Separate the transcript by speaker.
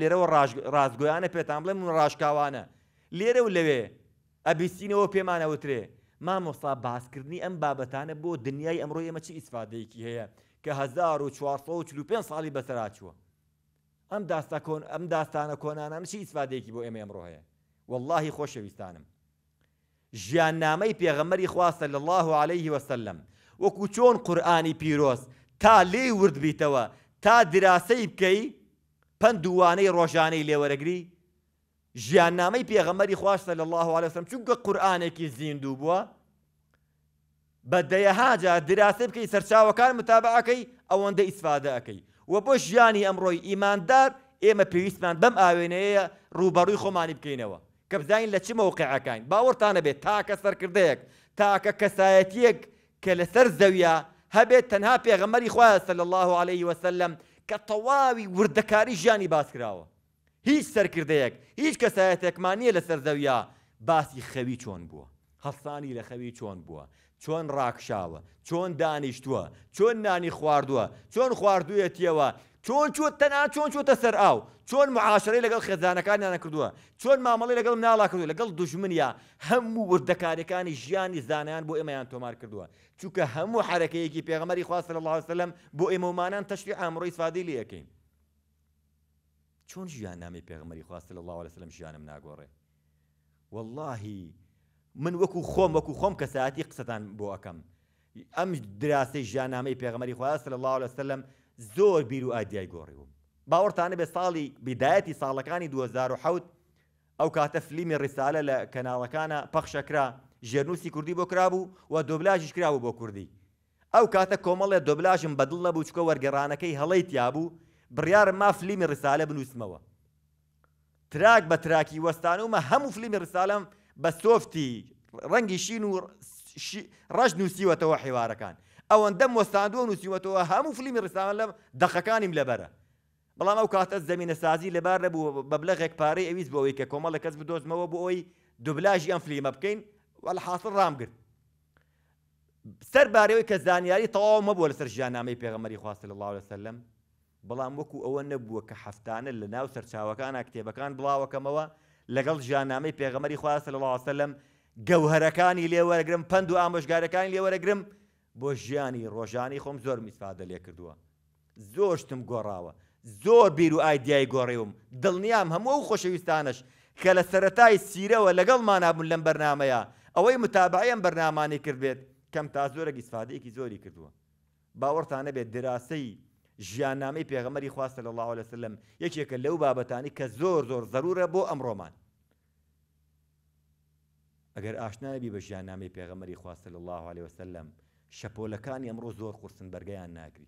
Speaker 1: لێرەوە ڕازگویانە پێتان بڵێ من ڕاشکاوانە لێرە و لەوێ ئەبیستینەوە پێمانەوترێ مامۆستا باسکردنی ئەم بابەتانە بۆ دنیای ئەمڕۆ ئێمە چی ئیسفادەیەکی هەیە کە 1945 ساڵی بەسەراچوە ئەم داستا کۆن ئەم داستانە کۆنانان چی ئیسفادەیەکی بۆ ئێمە ئەمڕۆ هەیە واللهی خۆشەویستانم ژیاننامەی پێغەمەری خواستە لە الله و عليه وسلم وەکو چۆن قورآانی پیرۆز تا لێ ورد بیتەوە تا دراسەی بکەی پند دووانەی ڕۆژانەی لێوەرەگری ژیاننامەی پێغەمەری خواستە لە الله عليهسم چونکە قورآانێکی زیندوو بووە بە دەیەهاجا دراسێ بکەی سەرچاوەکان متابعەکەی ئەوەندە ئیسفادەکەی و بۆ ژیانی ئەمڕۆی ئیماندار ئێمە پێویستمان بەم ئاوێنەیە ڕوبەڕووی خۆمانی بکەینەوە کە بزانین لە چ مەوقعەکەین باوەڕتانە بێت تاکە سەرکردەیەک تاکە کەسایەتیەک کە لەسەر زەویە هەبێت تەنها پێغەمەری خوایە سەل الله عليه وسلم کە تەواوی وردەکاری ژیانی باس کراوە هیچ سەرکردەیەک هیچ کەسایەتێکمانیە لە سەرزەویا باسی خەوی چۆن بووە هەستانی لە خەوی چۆن بووە چۆن ڕاکشاوە چۆن دانیشتووە چۆن نانی خواردووە چۆن خواردوویەتیەوە چۆن چوە تەنا چۆن چۆتە سەر ئاو چۆن معاشرەی لەگەڵ خێزانەکانیانە کردووە چۆن مامەڵی لەگەڵ ناڵا کردو لەگەڵ دژمنیا هەموو وردەکارەکانی ژیانی زانیان بۆ ئێمەیان تۆمار کردووە چووکە هەموو حرەکەیەکی پێغەمەری خواست لە اللهوسلم بۆ ئێمەمانان تەشتی ئامڕۆی سوادی لەکەین چۆن ژیان نامی پێغمەری خواست لە الله لەسلم ژیانم ناگۆڕێ واللهی من وەکو خۆم وەکو خۆم کە ساعتی قسەتان بۆ ئەەکەم ئەم دراسەی ژیانامەی پێغمەری خواست لە الله لەسلم زۆر بیر و ئادیای گۆڕیوم باوەڕتانە بێ ساڵی بدایەتی ساڵەکانی 2010 ئەو کاتە فلیمی ڕیسالە لە کەناڵەکانە پەخشەکرا ژێرنووسی کوردی بۆ کرابوو و دۆبلاژش کرابوو بۆ کوردی ئەو کاتە کۆمەڵێ دۆبلاژم بەدڵ نەبوو چکە وەرگێڕانەکەی هەڵی تیابوو بڕیارم ما فلیمی ڕیسالە بنووسمەوە تراک بە تراکی وەستانومە هەموو فلیمی ڕسالەم بە سۆفتی ڕەنگی شین و ڕەش نووسیوەتەوە حێوارەکان ئەوەندە مۆستاندوە نووسیوەتەوە هەموو فلیمی ڕستان لە دەخەکانیم لەبەرە بەڵام ئەو کاتە زمینە سازی لەبار نەبوو بەبلەغێک پارەی ئەویست بۆەوەی کە کۆمەڵە کەس بدۆزمەوە بۆ ئەوی دوبلاژی ئەم فلیمە بکەین وەل حاصل ڕامگرت سەربارەوەی کە زانیاری تەواو مەبووە لەسەر ژیانامەی پێغەمەری خواست لە الله لەسەلم بەڵام وەکو ئەوە نەبووە کە هەفتانە لە ناو سەرچاوەکانە کتێبەکان بڵاوەکەمەوە لەگەڵ ژیانامەی پێغەمەری خواست لە الله وسلم گەوهرەکانی لێوەرەگرم پند و ئامۆژگارەکانی لێوەرەگرم بۆ ژیانی ڕۆژانی خۆم زۆر میسفادە لێ کردووە زۆرشتم گۆڕاوە زۆر بیر و ئایدیای گۆڕێوم دڵنیام هەموو و خۆشەویستانش کە لە سەتای سیرەوە لەگەڵ مانابوون لەم بەرنمەیە ئەوەی متابعەم بەرنامانی کرد بێت کەم تا زۆرەی سفادەیەکی زۆری کردووە باوەڕتانە بێت دراسی ژیانامەی پێغەمەری خواستە لە الله لەسلم یەکێکە لەو بابەتانی کە زۆر زۆر ضرورە بۆ ئەمڕۆمان ئەگەر ئاشنابی بە ژیانامی پێغەمەری خواستە لە الله عليه وسلم شەپۆلەکانی ئەمڕۆ زۆر قورسن بەرگیان ناگری